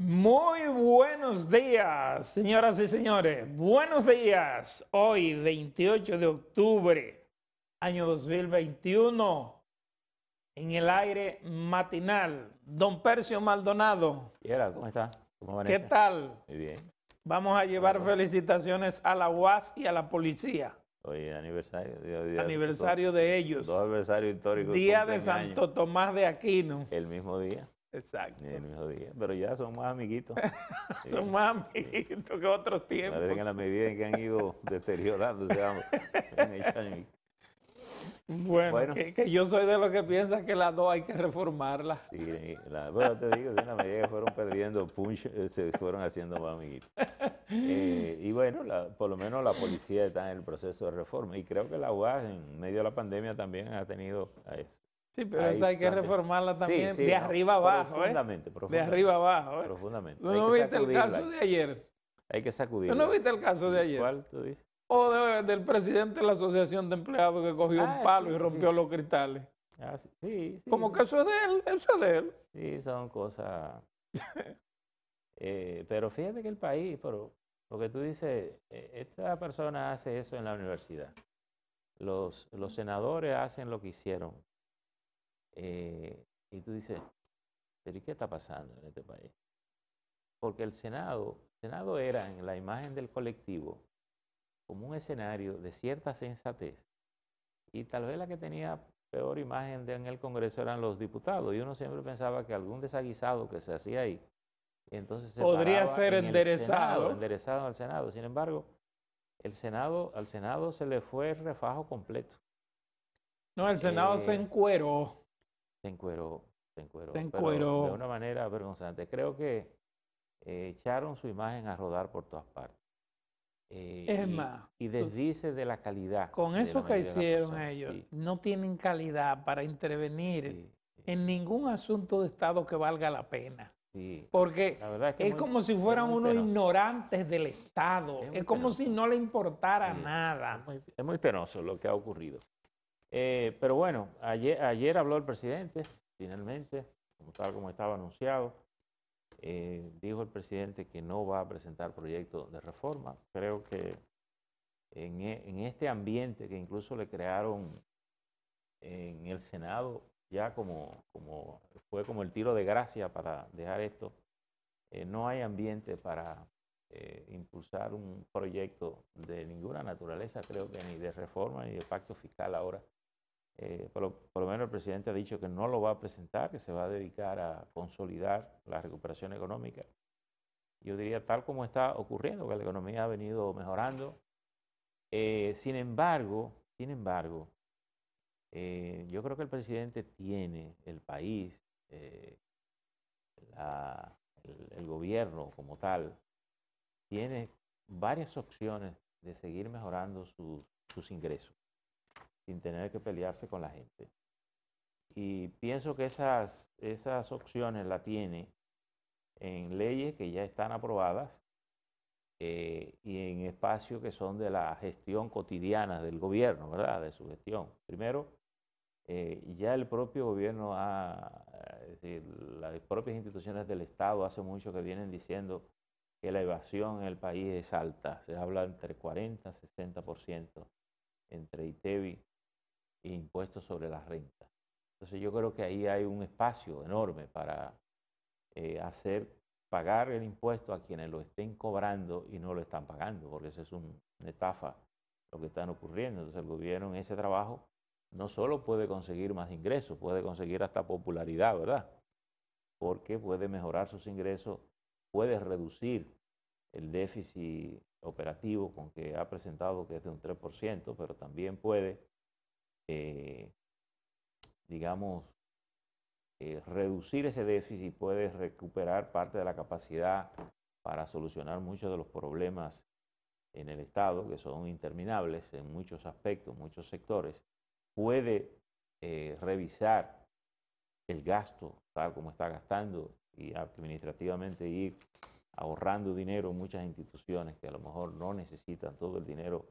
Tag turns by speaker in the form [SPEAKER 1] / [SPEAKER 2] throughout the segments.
[SPEAKER 1] Muy buenos días, señoras y señores. Buenos días. Hoy, 28 de octubre, año 2021, en el aire matinal, don Percio Maldonado.
[SPEAKER 2] ¿Cómo está? ¿Qué tal? Muy bien.
[SPEAKER 1] Vamos a llevar felicitaciones a la UAS y a la policía.
[SPEAKER 2] Hoy aniversario. aniversario de, ellos. Día de Santo
[SPEAKER 1] Tomás de Aquino.
[SPEAKER 2] El mismo día. Exacto. pero ya son más amiguitos.
[SPEAKER 1] son más amiguitos que otros tiempos. Madre, en
[SPEAKER 2] la medida en que han ido deteriorando vamos.
[SPEAKER 1] Bueno, bueno. Que, que, yo soy de los que piensan que las dos hay que reformarlas.
[SPEAKER 2] Sí, bueno, te digo, en la medida que fueron perdiendo punch, eh, se fueron haciendo más amiguitos. Eh, y bueno, por lo menos la policía está en el proceso de reforma. Y creo que la UAS, en medio de la pandemia, también ha tenido a eso.
[SPEAKER 1] Sí, pero esa hay que reformarla también de arriba abajo. ¿eh? profundamente. De arriba
[SPEAKER 2] abajo. ¿eh? Profundamente. ¿Tú no viste el caso de
[SPEAKER 1] ayer? Hay que sacudir. ¿Tú no viste el caso de ayer?
[SPEAKER 2] ¿Cuál tú dices?
[SPEAKER 1] O del presidente de la asociación de empleados que cogió un ah, palo y rompió los cristales. Ah, sí, sí. Como que eso es de él, eso es de él. Sí, son cosas. Eh, pero
[SPEAKER 2] fíjate que el país, pero tú dices, eh, esta persona hace eso en la universidad. los senadores hacen lo que hicieron eh, y tú dices, ¿pero qué está pasando en este país? Porque el Senado, Senado era en la imagen del colectivo como un escenario de cierta sensatez. Y tal vez la que tenía peor imagen de, en el Congreso eran los diputados. Y uno siempre pensaba que algún desaguisado que se hacía ahí, entonces se podría ser enderezado. enderezado al Senado. Sin embargo, el Senado, al Senado se le fue refajo completo.
[SPEAKER 1] No, el Senado se eh, encueró
[SPEAKER 2] se encueró, se encueró, de una manera vergonzante. Creo que eh, echaron su imagen a rodar por todas partes. Eh, es más. Y desdice de la calidad. Con eso que hicieron
[SPEAKER 1] ellos, no tienen calidad para intervenir en ningún asunto de Estado que valga la pena. Porque es, como si fueran unos ignorantes del Estado. Es, como si no le importara nada. es
[SPEAKER 2] muy penoso lo que ha ocurrido. Eh, pero bueno, ayer, ayer habló el presidente, finalmente, como tal como estaba anunciado. Eh, dijo el presidente que no va a presentar proyecto de reforma. Creo que e, en, este ambiente que incluso le crearon en el Senado, ya como, como fue como el tiro de gracia para dejar esto, eh, no hay ambiente para impulsar un proyecto de ninguna naturaleza, creo que ni de reforma ni de pacto fiscal ahora eh, por, lo, menos el presidente ha dicho que no lo va a presentar, que se va a dedicar a consolidar la recuperación económica. Yo diría tal como está ocurriendo, que la economía ha venido mejorando. Eh, sin embargo, sin embargo, eh, yo creo que el presidente tiene el país, el, gobierno como tal, tiene varias opciones de seguir mejorando sus ingresos sin tener que pelearse con la gente. Y pienso que esas, esas opciones las tiene en leyes que ya están aprobadas eh, y en espacios que son de la gestión cotidiana del gobierno, ¿verdad? De su gestión. Primero, eh, ya el propio gobierno las propias instituciones del Estado hace mucho que vienen diciendo que la evasión en el país es alta, se habla entre 40 y 60%, entre ITEBI e impuestos sobre las rentas. Entonces yo creo que ahí hay un espacio enorme para eh, hacer pagar el impuesto a quienes lo estén cobrando y no lo están pagando, porque eso es una estafa lo que están ocurriendo. Entonces el gobierno en ese trabajo no solo puede conseguir más ingresos, puede conseguir hasta popularidad, ¿verdad? Porque puede mejorar sus ingresos, puede reducir el déficit operativo con que ha presentado, que es de un 3%, pero también puede eh, digamos, eh, reducir ese déficit puede recuperar parte de la capacidad para solucionar muchos de los problemas en el Estado, que son interminables en muchos aspectos, muchos sectores, puede eh, revisar el gasto tal como está gastando y administrativamente ir ahorrando dinero en muchas instituciones que a lo mejor no necesitan todo el dinero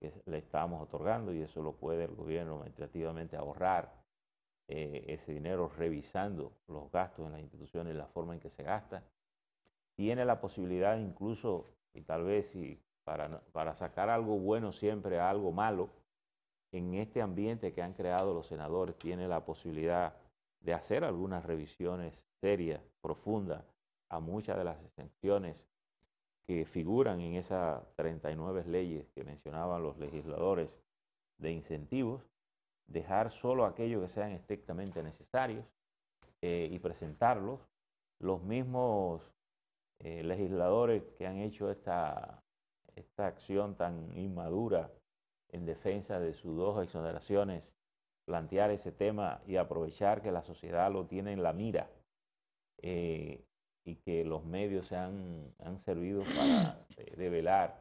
[SPEAKER 2] que le estábamos otorgando y eso lo puede el gobierno administrativamente ahorrar eh, ese dinero revisando los gastos en las instituciones, la forma en que se gasta. Tiene la posibilidad incluso, y tal vez si para, para sacar algo bueno siempre a algo malo, en este ambiente que han creado los senadores, tiene la posibilidad de hacer algunas revisiones serias, profundas, a muchas de las exenciones que figuran en esas 39 leyes que mencionaban los legisladores de incentivos, dejar solo aquellos que sean estrictamente necesarios eh, y presentarlos. Los mismos eh, legisladores que han hecho esta, esta acción tan inmadura en defensa de sus dos exoneraciones, plantear ese tema y aprovechar que la sociedad lo tiene en la mira. Eh, y que los medios se han, servido para eh, develar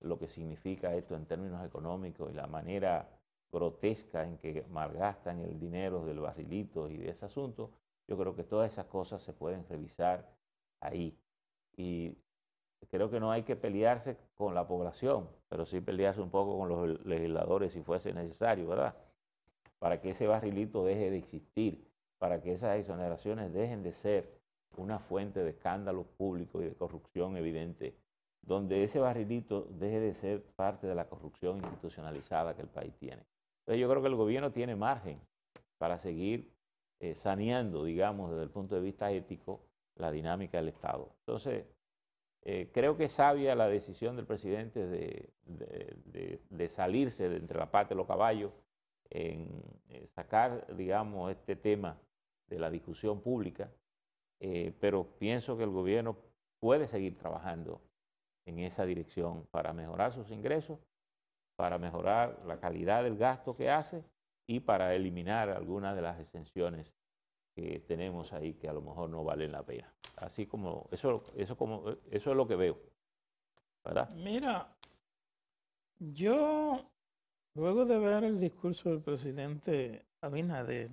[SPEAKER 2] lo que significa esto en términos económicos y la manera grotesca en que malgastan el dinero del barrilito y de ese asunto, yo creo que todas esas cosas se pueden revisar ahí. Y creo que no hay que pelearse con la población, pero sí pelearse un poco con los legisladores si fuese necesario, ¿verdad? Para que ese barrilito deje de existir, para que esas exoneraciones dejen de ser una fuente de escándalos públicos y de corrupción evidente, donde ese barrilito deje de ser parte de la corrupción institucionalizada que el país tiene. Entonces yo creo que el gobierno tiene margen para seguir eh, saneando, digamos, desde el punto de vista ético, la dinámica del Estado. Entonces, eh, creo que es sabia la decisión del presidente de, salirse de entre la pata y los caballos, en eh, sacar, digamos, este tema de la discusión pública eh, pero pienso que el gobierno puede seguir trabajando en esa dirección para mejorar sus ingresos, para mejorar la calidad del gasto que hace y para eliminar algunas de las exenciones que tenemos ahí que a lo mejor no valen la pena. Así como eso, eso, como, eso es lo que veo. ¿verdad?
[SPEAKER 1] Mira, yo luego de ver el discurso del presidente Abinader,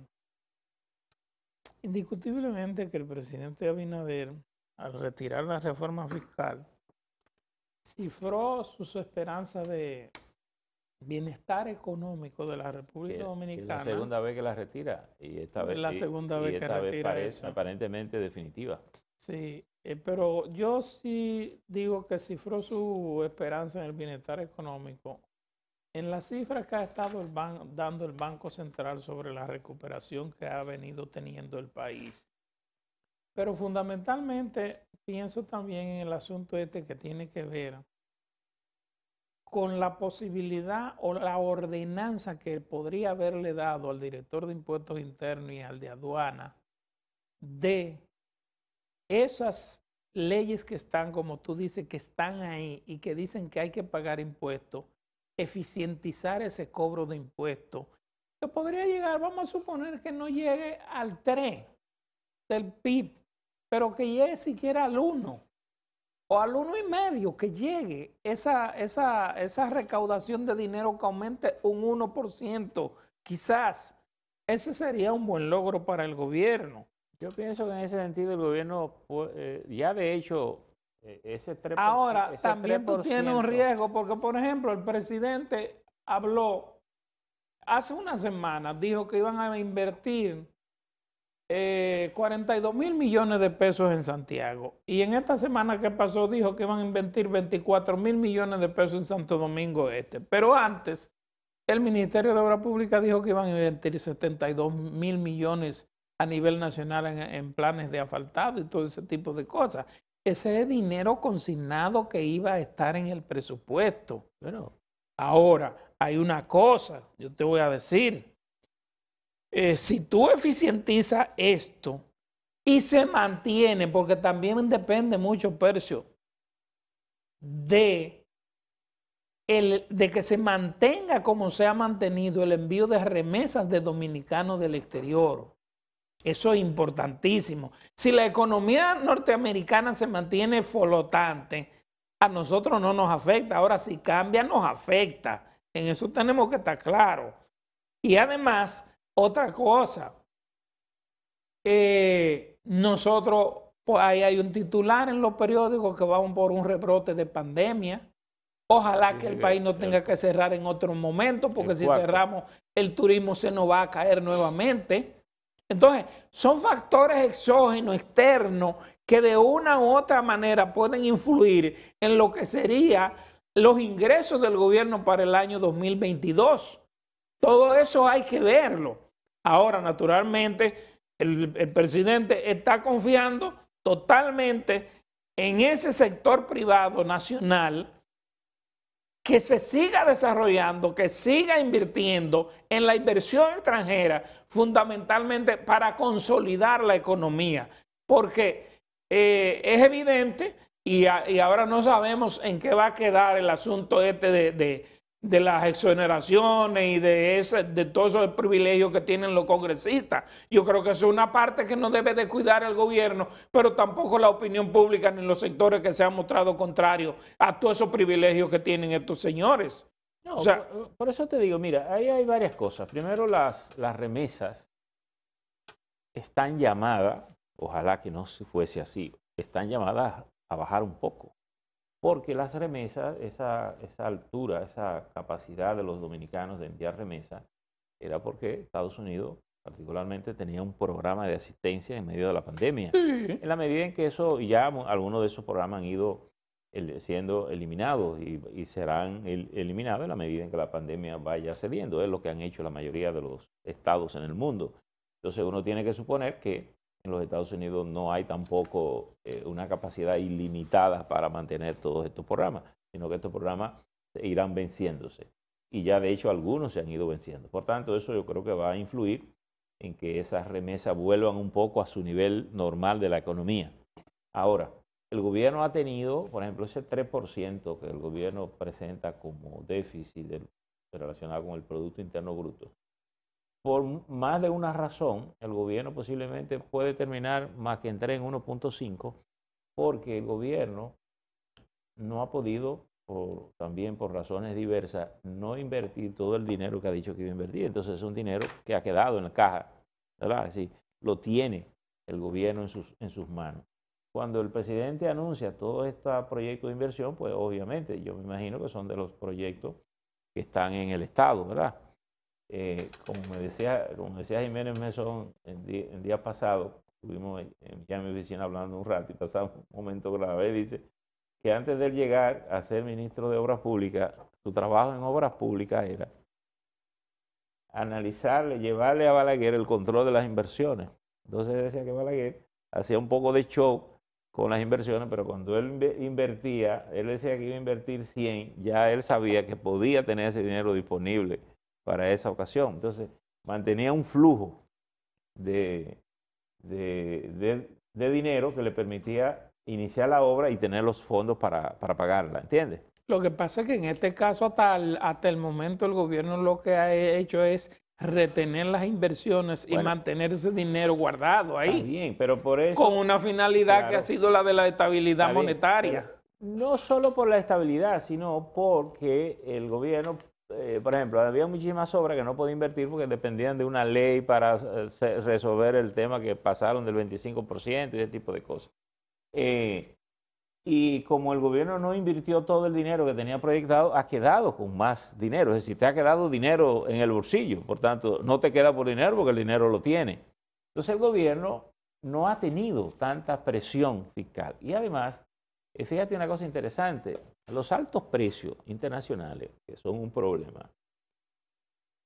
[SPEAKER 1] Indiscutiblemente que el presidente Abinader, al retirar la reforma fiscal, cifró sus esperanzas de bienestar económico de la República eh, Dominicana. Es la segunda
[SPEAKER 2] vez que la retira y esta vez, la segunda vez que retira parece aparentemente definitiva.
[SPEAKER 1] Sí, eh, pero yo sí digo que cifró su esperanza en el bienestar económico en las cifras que ha estado dando el Banco Central sobre la recuperación que ha venido teniendo el país, pero fundamentalmente pienso también en el asunto este que tiene que ver con la posibilidad o la ordenanza que podría haberle dado al director de impuestos internos y al de aduana de esas leyes que están, como tú dices, que están ahí y que dicen que hay que pagar impuestos eficientizar ese cobro de impuestos, que podría llegar, vamos a suponer que no llegue al 3 del PIB, pero que llegue siquiera al 1 o al 1 y medio, que llegue esa, esa, recaudación de dinero que aumente un 1%, quizás. Ese sería un buen logro para el gobierno. Yo pienso que en ese sentido el gobierno eh, ya de hecho eh, Ahora, también tú tienes un riesgo, porque por ejemplo, el presidente habló hace una semana, dijo que iban a invertir 42 eh, mil millones de pesos en Santiago. Y en esta semana que pasó dijo que iban a invertir 24 mil millones de pesos en Santo Domingo Este. Pero antes, el Ministerio de Obras Públicas dijo que iban a invertir 72 mil millones a nivel nacional en, planes de asfaltado y todo ese tipo de cosas ese dinero consignado que iba a estar en el presupuesto. Bueno, ahora hay una cosa, yo te voy a decir, eh, si tú eficientizas esto y se mantiene, porque también depende mucho, Percio, de, el, de que se mantenga como se ha mantenido el envío de remesas de dominicanos del exterior. Eso es importantísimo. Si la economía norteamericana se mantiene flotante, a nosotros no nos afecta. Ahora, si cambia, nos afecta. En eso tenemos que estar claro. Y además, otra cosa, eh, nosotros, pues ahí hay un titular en los periódicos que vamos por un rebrote de pandemia. Ojalá que el país eh, no eh, tenga que cerrar en otro momento, porque si cerramos, el turismo se nos va a caer nuevamente. Entonces, son factores exógenos, externos, que de una u otra manera pueden influir en lo que serían los ingresos del gobierno para el año 2022. Todo eso hay que verlo. Ahora, naturalmente, el, el presidente está confiando totalmente en ese sector privado nacional que se siga desarrollando, que siga invirtiendo en la inversión extranjera, fundamentalmente para consolidar la economía, porque eh, es evidente y, ahora no sabemos en qué va a quedar el asunto este de de las exoneraciones y de, ese, de todos esos privilegios que tienen los congresistas. Yo creo que es una parte que no debe descuidar el gobierno, pero tampoco la opinión pública ni los sectores que se han mostrado contrarios a todos esos privilegios que tienen estos señores. o sea, por, eso te digo, mira, ahí hay varias cosas. Primero, las, las remesas están
[SPEAKER 2] llamadas, ojalá que no fuese así, están llamadas a bajar un poco porque las remesas, esa, altura, esa capacidad de los dominicanos de enviar remesas, era porque Estados Unidos particularmente tenía un programa de asistencia en medio de la pandemia. En la medida en que eso, ya algunos de esos programas han ido siendo eliminados y, serán eliminados en la medida en que la pandemia vaya cediendo. Es lo que han hecho la mayoría de los estados en el mundo. Entonces uno tiene que suponer que en los Estados Unidos no hay tampoco eh, una capacidad ilimitada para mantener todos estos programas, sino que estos programas irán venciéndose. Y ya de hecho algunos se han ido venciendo. Por tanto, eso yo creo que va a influir en que esas remesas vuelvan un poco a su nivel normal de la economía. Ahora, el gobierno ha tenido, por ejemplo, ese 3% que el gobierno presenta como déficit relacionado con el Producto Interno Bruto por más de una razón, el gobierno posiblemente puede terminar más que entrar en 1.5, porque el gobierno no ha podido, también por razones diversas, no invertir todo el dinero que ha dicho que iba a invertir. Entonces es un dinero que ha quedado en la caja, ¿verdad? Es decir, lo tiene el gobierno en sus, en sus manos. Cuando el presidente anuncia todo este proyecto de inversión, pues obviamente yo me imagino que son de los proyectos que están en el Estado, ¿verdad? Eh, como me decía, como decía Jiménez Mesón el día, el día pasado, estuvimos ya en mi oficina hablando un rato y pasamos un momento grave, dice que antes de él llegar a ser ministro de Obras Públicas, su trabajo en Obras Públicas era analizarle, llevarle a Balaguer el control de las inversiones. Entonces decía que Balaguer hacía un poco de show con las inversiones, pero cuando él invertía, él decía que iba a invertir 100, ya él sabía que podía tener ese dinero disponible para esa ocasión. Entonces, mantenía un flujo de, de, dinero que le permitía iniciar la obra y tener los fondos para, pagarla, ¿entiendes?
[SPEAKER 1] Lo que pasa es que en este caso hasta el, hasta el momento el gobierno lo que ha hecho es retener las inversiones y mantener ese dinero guardado ahí. bien, pero por eso... Con una finalidad que ha sido la de la estabilidad monetaria.
[SPEAKER 2] No solo por la estabilidad, sino porque el gobierno eh, por ejemplo, había muchísimas obras que no podía invertir porque dependían de una ley para eh, resolver el tema que pasaron del 25% y ese tipo de cosas. Eh, y como el gobierno no invirtió todo el dinero que tenía proyectado, ha quedado con más dinero. Es decir, te ha quedado dinero en el bolsillo. Por tanto, no te queda por dinero porque el dinero lo tiene. Entonces el gobierno no ha tenido tanta presión fiscal. Y además, y fíjate una cosa interesante, los altos precios internacionales, que son un problema,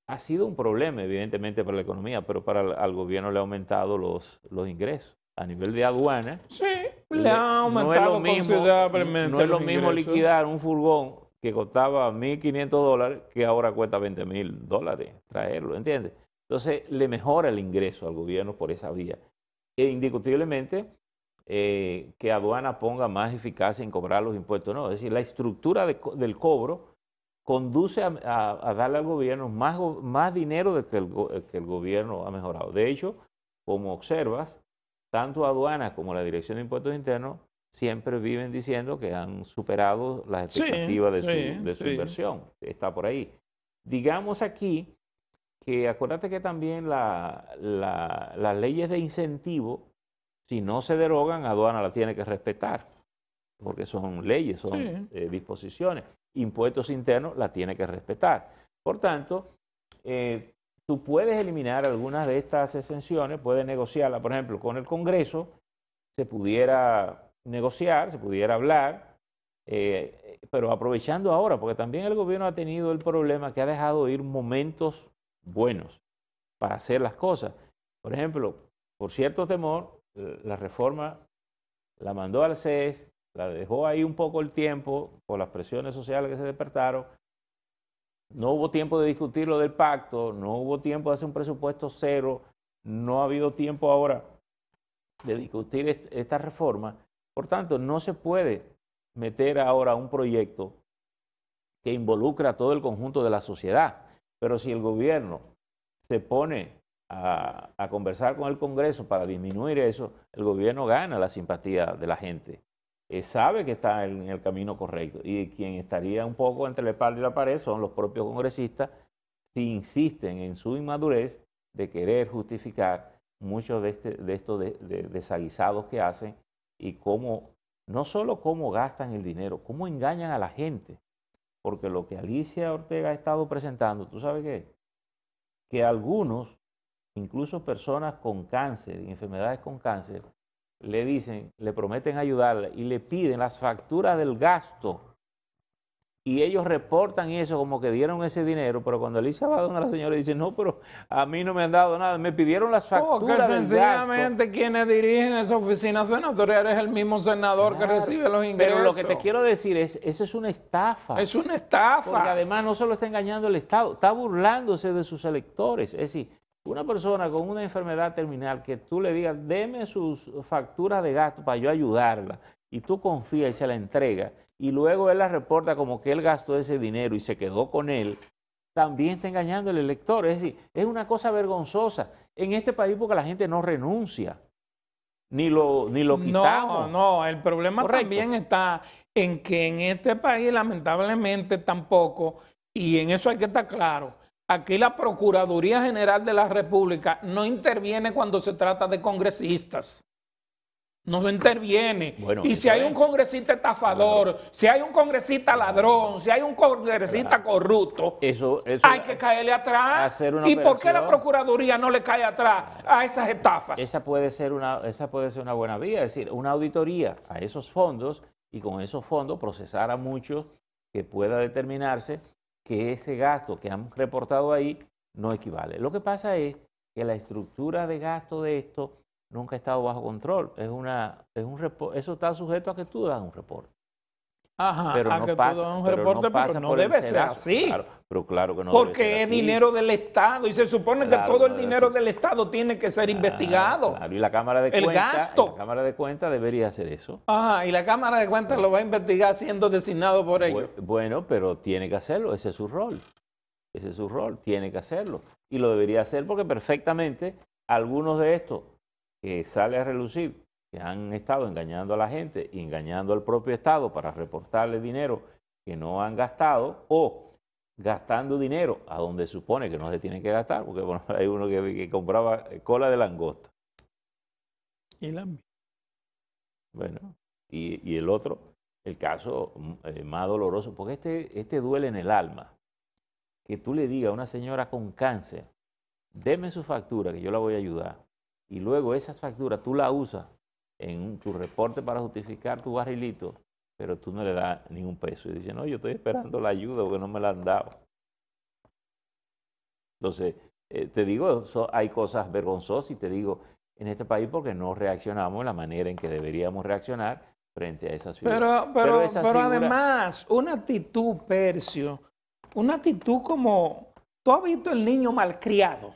[SPEAKER 2] ha sido un problema evidentemente para la economía, pero para el, al gobierno le ha aumentado los, los ingresos. A nivel de aduana,
[SPEAKER 1] sí, le ha aumentado no es lo mismo, No es lo mismo liquidar
[SPEAKER 2] un furgón que costaba 1.500 dólares que ahora cuesta 20.000 dólares traerlo, ¿entiendes? Entonces le mejora el ingreso al gobierno por esa vía. E indiscutiblemente eh, que aduana ponga más eficacia en cobrar los impuestos, no, es decir, la estructura del cobro conduce a, darle al gobierno más, más dinero de eh, que, el, gobierno ha mejorado. De hecho, como observas, tanto aduanas como la Dirección de Impuestos Internos siempre viven diciendo que han superado las expectativas de su, inversión. Está por ahí. Digamos aquí que acuérdate que también las leyes de incentivo si no se derogan, aduana la tiene que respetar, porque son leyes, son eh, disposiciones. Impuestos internos la tiene que respetar. Por tanto, eh, tú puedes eliminar algunas de estas exenciones, puedes negociarla, por ejemplo, con el Congreso, se pudiera negociar, se pudiera hablar, eh, pero aprovechando ahora, porque también el gobierno ha tenido el problema que ha dejado ir momentos buenos para hacer las cosas. Por ejemplo, por cierto temor, la reforma la mandó al CES, la dejó ahí un poco el tiempo por las presiones sociales que se despertaron. No hubo tiempo de discutir lo del pacto, no hubo tiempo de hacer un presupuesto cero, no ha habido tiempo ahora de discutir esta reforma. Por tanto, no se puede meter ahora un proyecto que involucra a todo el conjunto de la sociedad. Pero si el gobierno se pone a, conversar con el Congreso para disminuir eso, el gobierno gana la simpatía de la gente. Eh, sabe que está en el camino correcto y quien estaría un poco entre la espalda y la pared son los propios congresistas si insisten en su inmadurez de querer justificar muchos de, este, estos desaguisados que hacen y cómo, no solo cómo gastan el dinero, cómo engañan a la gente. Porque lo que Alicia Ortega ha estado presentando, ¿tú sabes qué? Que algunos incluso personas con cáncer, enfermedades con cáncer, le dicen, le prometen ayudarle y le piden las facturas del gasto. Y ellos reportan eso como que dieron ese dinero, pero cuando Alicia va a donde la señora dice, no, pero a mí no me han dado nada, me pidieron las oh, facturas. Porque sencillamente
[SPEAKER 1] quienes dirigen esa oficina senatorial es el mismo senador que recibe los ingresos. Pero lo que te quiero decir es, eso es una estafa. Es una estafa. Porque además no solo está engañando el Estado, está
[SPEAKER 2] burlándose de sus electores. Es una persona con una enfermedad terminal que tú le digas, deme sus facturas de gasto para yo ayudarla, y tú confías y se la entrega, y luego él la reporta como que él gastó ese dinero y se quedó con él, también está engañando al elector. Es decir, es una cosa vergonzosa en este país porque la gente no renuncia, ni
[SPEAKER 1] lo, ni lo quitamos. No, no, el problema también está en que en este país lamentablemente tampoco, y en eso hay que estar claro, Aquí la Procuraduría General de la República no interviene cuando se trata de congresistas. No se interviene. y si hay un congresista estafador, si hay un congresista ladrón, si hay un congresista corrupto, eso, hay que caerle atrás. ¿Y por qué la Procuraduría no le cae atrás a esas estafas? Esa
[SPEAKER 2] puede, ser una, esa puede ser una buena vía, es decir, una auditoría a esos fondos y con esos fondos procesar a muchos que pueda determinarse que ese gasto que han reportado ahí no equivale. Lo que pasa es que la estructura de gasto de esto nunca ha estado bajo control. Es una, es un, eso está sujeto a que tú das un reporte.
[SPEAKER 1] Ajá, pero no pasa, no, debe ser así. pero claro
[SPEAKER 2] que no Porque debe es dinero
[SPEAKER 1] del Estado y se supone que todo el dinero del Estado tiene que ser ah, investigado. y la
[SPEAKER 2] Cámara de Cuentas. gasto. La Cámara de Cuentas debería hacer eso.
[SPEAKER 1] Ajá, y la Cámara de Cuentas lo va a investigar siendo designado por ellos.
[SPEAKER 2] Bueno, pero tiene que hacerlo, ese es su rol. Ese es su rol, tiene que hacerlo. Y lo debería hacer porque perfectamente algunos de estos que sale a relucir han estado engañando a la gente engañando al propio Estado para reportarle dinero que no han gastado o gastando dinero a donde supone que no se tiene que gastar, porque bueno, hay uno que, compraba cola de langosta. Y la... Bueno, y, el otro, el caso mm, eh, más doloroso, porque este, este duele en el alma. Que tú le digas a una señora con cáncer, deme su factura, que yo la voy a ayudar. Y luego esas facturas tú la usas en tu reporte para justificar tu barrilito, pero tú no le das ningún peso. Y dice, no, yo estoy esperando la ayuda porque no me la han dado. Entonces, eh, te digo, hay cosas vergonzosas y te digo, en este país porque no reaccionamos la manera en que deberíamos reaccionar frente a esa figuras. Pero, pero, además,
[SPEAKER 1] una actitud, Percio, una actitud como, tú has visto el niño malcriado.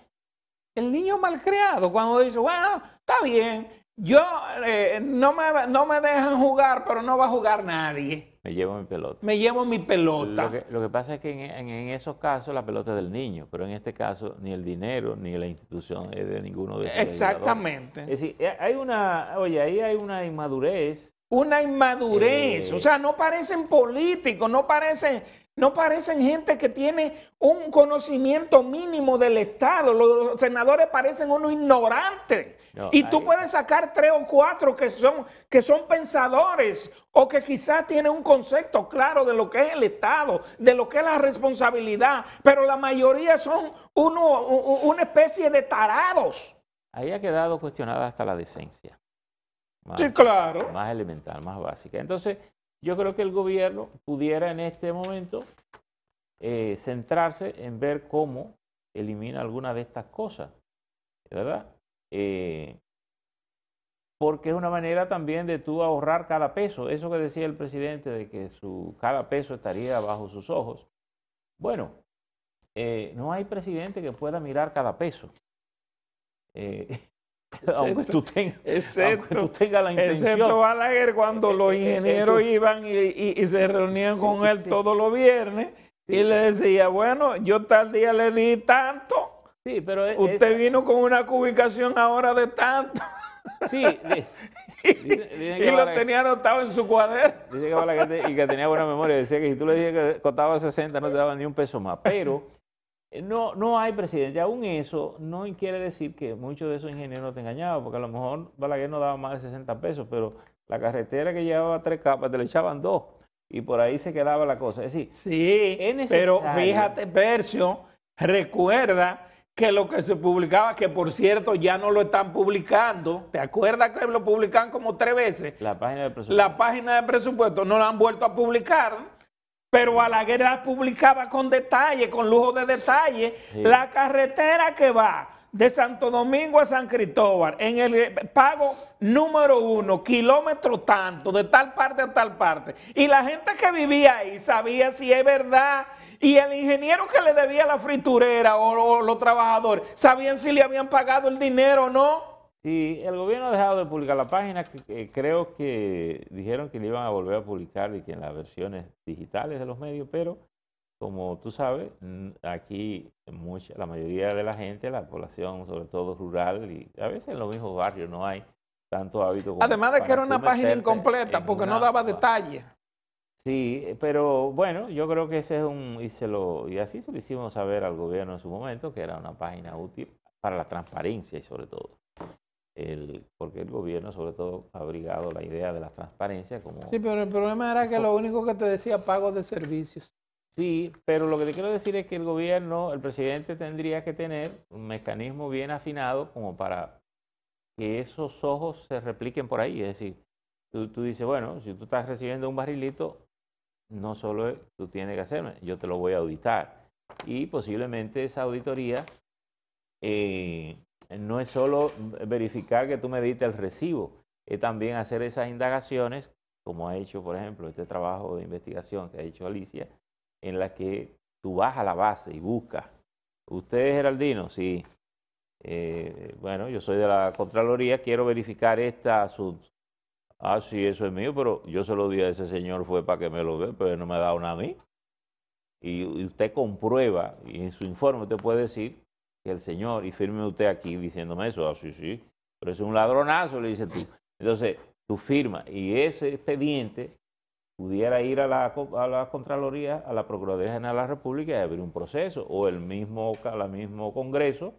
[SPEAKER 1] El niño malcriado cuando dice, bueno, está bien, yo eh, no, me, no me dejan jugar, pero no va a jugar nadie.
[SPEAKER 2] Me llevo mi pelota. Me llevo mi pelota. Lo que, pasa es que en, esos casos la pelota es del niño, pero en este caso ni el dinero ni la institución es de ninguno de ellos. Exactamente.
[SPEAKER 1] Es decir, eh, hay una, oye, ahí hay una inmadurez una inmadurez. O eh. sea, no parecen políticos, no parecen, no parecen gente que tiene un conocimiento mínimo del Estado. Los senadores parecen unos ignorantes. y tú puedes sacar tres o cuatro que son, que son pensadores o que quizás tienen un concepto claro de lo que es el Estado, de lo que es la responsabilidad, pero la mayoría son uno, una especie de tarados.
[SPEAKER 2] Ahí ha quedado cuestionada hasta la decencia. Más, sí, claro. Más elemental, más básica. Entonces, yo creo que el gobierno pudiera en este momento eh, centrarse en ver cómo elimina alguna de estas cosas, ¿verdad? Eh, porque es una manera también de tú ahorrar cada peso. Eso que decía el presidente de que su, cada peso estaría bajo sus ojos. Bueno, eh, no hay presidente que pueda mirar cada peso. Eh, Excepto, aunque, tú
[SPEAKER 1] tengas, la intención. Excepto Balaguer cuando los ingenieros iban y, se reunían con él todos los viernes y le decía, bueno, yo tal día le di tanto. Sí, pero Usted vino con una cubicación ahora de tanto. Sí. y lo tenía anotado en su cuaderno. Dice que y
[SPEAKER 2] que tenía buena memoria. Decía que si tú le dijiste que costaba 60 no te daban ni un peso más. Pero eh, no, no hay presidente. Aún eso no quiere decir que muchos de esos ingenieros no te engañaban, porque a lo mejor Balaguer no daba más de 60 pesos, pero la carretera que llevaba tres capas te le echaban dos y
[SPEAKER 1] por ahí se quedaba la cosa. Es decir, sí, pero fíjate, Percio, recuerda que lo que se publicaba, que por cierto ya no lo están publicando, ¿te acuerdas que lo publicaban como tres veces? La página de presupuesto. La página de presupuesto no la han vuelto a publicar pero a la publicaba con detalle, con lujo de detalle, la carretera que va de Santo Domingo a San Cristóbal, en el eh, pago número uno, kilómetro tanto, de tal parte a tal parte. Y la gente que vivía ahí sabía si es verdad. Y el ingeniero que le debía la friturera o los trabajadores sabían si le habían pagado el dinero o no. Sí, el gobierno
[SPEAKER 2] ha dejado de publicar la página, creo que dijeron que le iban a volver a publicar y que en las versiones digitales de los medios, pero como tú sabes, aquí la mayoría de la gente, la población sobre todo rural y a veces en los mismos barrios no hay tanto hábito. Como Además de que era una página
[SPEAKER 1] incompleta porque no daba detalles.
[SPEAKER 2] Sí, pero bueno, yo creo que ese es un y se lo y así se lo hicimos saber al gobierno en su momento que era una página útil para la transparencia y sobre todo porque el gobierno sobre todo ha abrigado la idea de la transparencia como... Sí,
[SPEAKER 1] pero el problema era que lo único que te decía pago de servicios. Sí, pero lo que te quiero decir es que el gobierno, el presidente
[SPEAKER 2] tendría que tener un mecanismo bien afinado como para que esos ojos se repliquen por ahí. Es decir, tú, tú dices, bueno, si tú estás recibiendo un barrilito, no solo tú tienes que hacerme, yo te lo voy a auditar. Y posiblemente esa auditoría eh, no es solo verificar que tú me diste el recibo, es también hacer esas indagaciones, como ha hecho, por ejemplo, este trabajo de investigación que ha hecho Alicia, en la que tú vas a la base y buscas. ¿Usted es Geraldino? Sí. Eh, bueno, yo soy de la Contraloría, quiero verificar esta asunto. Ah, sí, eso es mío, pero yo se lo di a ese señor, fue para que me lo vea, pero no me ha dado nada a mí. Y, y usted comprueba, y en su informe usted puede decir que el señor, y firme usted aquí diciéndome eso, ah, sí, sí, pero es un ladronazo, le dice tú. Entonces, tú firma, y ese expediente pudiera ir a la, la Contraloría, a la Procuraduría General de la República y abrir un proceso, o el mismo, la mismo Congreso,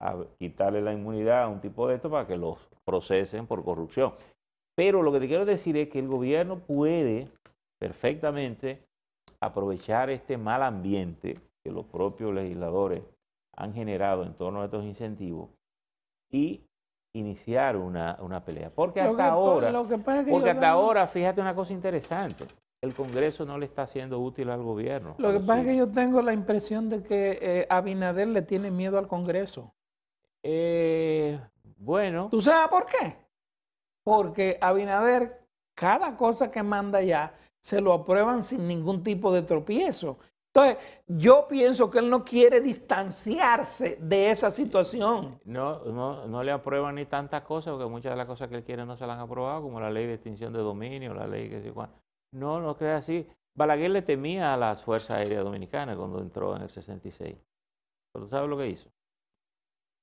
[SPEAKER 2] a quitarle la inmunidad a un tipo de esto para que los procesen por corrupción. Pero lo que te quiero decir es que el gobierno puede perfectamente aprovechar este mal ambiente que los propios legisladores han generado en torno a estos incentivos y iniciar una, pelea. Porque hasta ahora, porque hasta ahora, fíjate una cosa interesante, el Congreso no le está siendo útil al gobierno. Lo que pasa es
[SPEAKER 1] que yo tengo la impresión de que eh, Abinader le tiene miedo al Congreso.
[SPEAKER 2] Eh, bueno.
[SPEAKER 1] ¿Tú sabes por qué? Porque Abinader, cada cosa que manda ya, se lo aprueban sin ningún tipo de tropiezo. Entonces, yo pienso que él no quiere distanciarse de esa situación.
[SPEAKER 2] No, no, no le aprueban ni tantas cosas, porque muchas de las cosas que él quiere no se las han aprobado, como la ley de extinción de dominio, la ley que se
[SPEAKER 1] No, no crea
[SPEAKER 2] así. Balaguer le temía a las Fuerzas Aéreas Dominicanas cuando entró en el 66. Pero ¿sabes lo que hizo?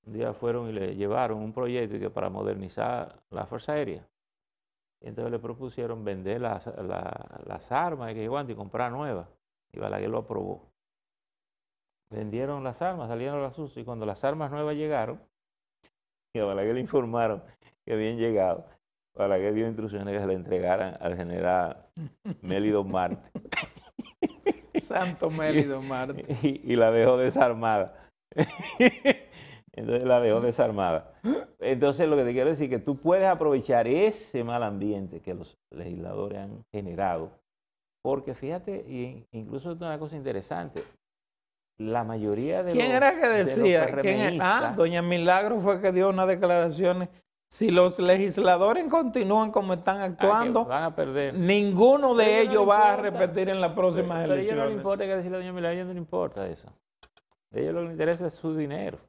[SPEAKER 2] Un día fueron y le llevaron un proyecto para modernizar la Fuerza Aérea. entonces le propusieron vender las, armas que y comprar nuevas. Y Balaguer lo aprobó. Vendieron las armas, salieron las usos y cuando las armas nuevas llegaron, y a Balaguer le informaron que habían llegado. Balaguer dio instrucciones que se le entregaran al general Mélido Marte. Santo Mélido Marte. Y, y la dejó desarmada. Entonces la dejó desarmada. Entonces lo que te quiero decir es que tú puedes aprovechar ese mal ambiente que los legisladores han generado porque fíjate, incluso es una cosa interesante. La mayoría de ¿Quién era que decía? ah,
[SPEAKER 1] Doña Milagro fue que dio unas declaraciones. Si los legisladores continúan como están ah, actuando, van a perder. ninguno de ellos va a repetir en las próximas elecciones. a ellos no le importa
[SPEAKER 2] que decirle a Doña Milagro, a ellos no le importa eso. A ellos lo que les interesa es su dinero.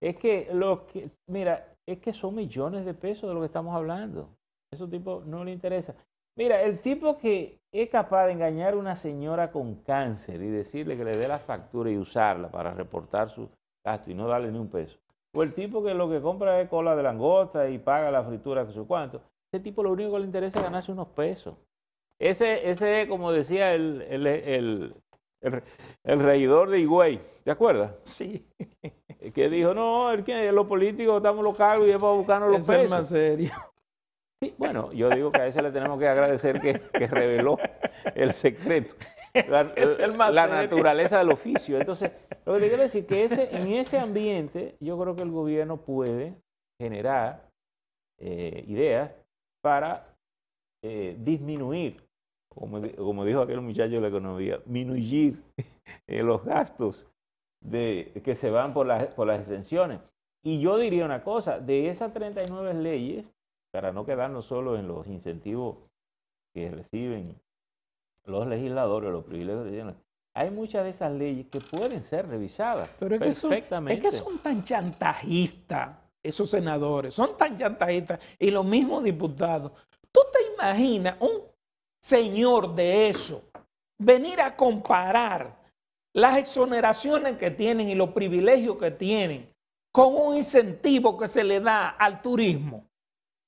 [SPEAKER 2] Es que, lo mira, es que son millones de pesos de lo que estamos hablando. Eso tipo no le interesa. Mira, el tipo que es capaz de engañar a una señora con cáncer y decirle que le dé la factura y usarla para reportar su gasto y no darle ni un peso. O el tipo que lo que compra es cola de langosta y paga la fritura que su cuánto. Ese tipo lo único que le interesa es ganarse unos pesos. Ese, ese como decía el, el, el, reidor de Higüey, ¿te acuerdas? Sí. Que dijo, no, los políticos estamos los cargos y vamos a buscarnos los pesos. Es más serio bueno, yo digo que a ese le tenemos que agradecer que, reveló el secreto, la, naturaleza del oficio. Entonces, lo que te quiero decir que ese, en ese ambiente yo creo que el gobierno puede generar eh, ideas para eh, disminuir, como, dijo aquel muchacho de la economía, disminuir eh, los gastos de, que se van por, por las exenciones. Y yo diría una cosa, de esas 39 leyes, para no quedarnos solo en los incentivos que reciben los
[SPEAKER 1] legisladores, los privilegios que tienen, Hay muchas de esas leyes que pueden ser revisadas Pero perfectamente. Que es que son tan chantajistas esos senadores, son tan chantajistas y los mismos diputados. ¿Tú te imaginas un señor de eso venir a comparar las exoneraciones que tienen y los privilegios que tienen con un incentivo que se le da al turismo?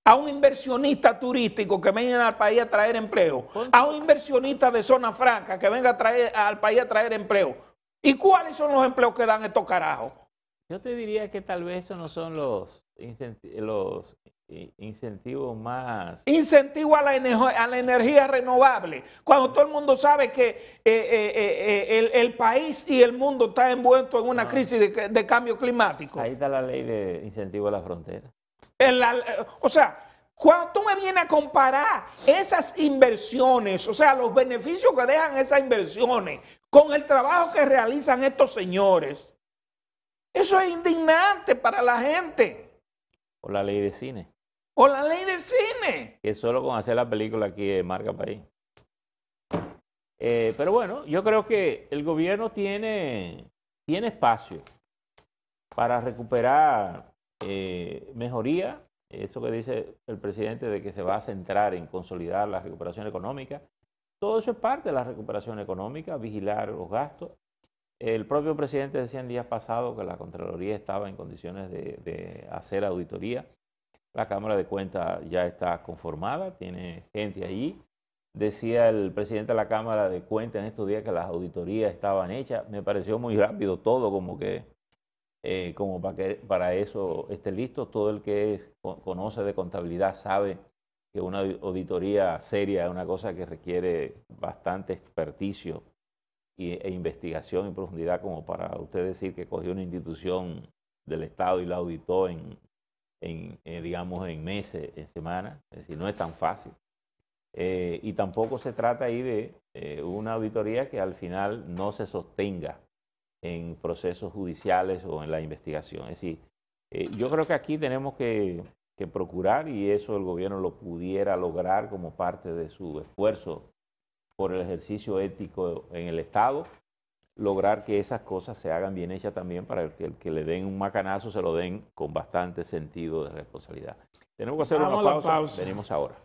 [SPEAKER 1] a un inversionista turístico que venga al país a traer empleo, a un inversionista de zona franca que venga a traer, al país a traer empleo. ¿Y cuáles son los empleos que dan estos carajos?
[SPEAKER 2] Yo te diría que tal vez esos no son los, incentivos más...
[SPEAKER 1] Incentivo a la, energía renovable, cuando todo el mundo sabe que eh, eh, eh, el, país y el mundo está envuelto en una ah. crisis de, de cambio climático.
[SPEAKER 2] Ahí está la ley de incentivo a la frontera
[SPEAKER 1] o sea, cuando tú me vienes a comparar esas inversiones, o sea, los beneficios que dejan esas inversiones con el trabajo que realizan estos señores, eso es indignante para la gente.
[SPEAKER 2] O la ley de cine.
[SPEAKER 1] O la ley de cine.
[SPEAKER 2] Que solo con hacer la película aquí de marca país. Eh, pero bueno, yo creo que el gobierno tiene, tiene espacio para recuperar eh, mejoría, eso que dice el presidente de que se va a centrar en consolidar la recuperación económica, todo eso es parte de la recuperación económica, vigilar los gastos. El propio presidente decía en días pasados que la Contraloría estaba en condiciones de, de hacer auditoría. La Cámara de Cuentas ya está conformada, tiene gente allí. Decía el presidente de la Cámara de Cuentas en estos días que las auditorías estaban hechas. Me pareció muy rápido todo, como que eh, como para que para eso esté listo. Todo el que conoce de contabilidad sabe que una auditoría seria es una cosa que requiere bastante experticio e investigación en profundidad como para usted decir que cogió una institución del Estado y la auditó en, eh, digamos, en meses, en semanas. Es decir, no es tan fácil. Eh, y tampoco se trata ahí de una auditoría que al final no se sostenga en procesos judiciales o en la investigación. Es decir, eh, yo creo que aquí tenemos que, procurar, y eso el gobierno lo pudiera lograr como parte de su esfuerzo por el ejercicio ético en el Estado, lograr que esas cosas se hagan bien hechas también para que el que le den un macanazo se lo den con bastante sentido de responsabilidad. Tenemos que hacer una pausa. Venimos ahora.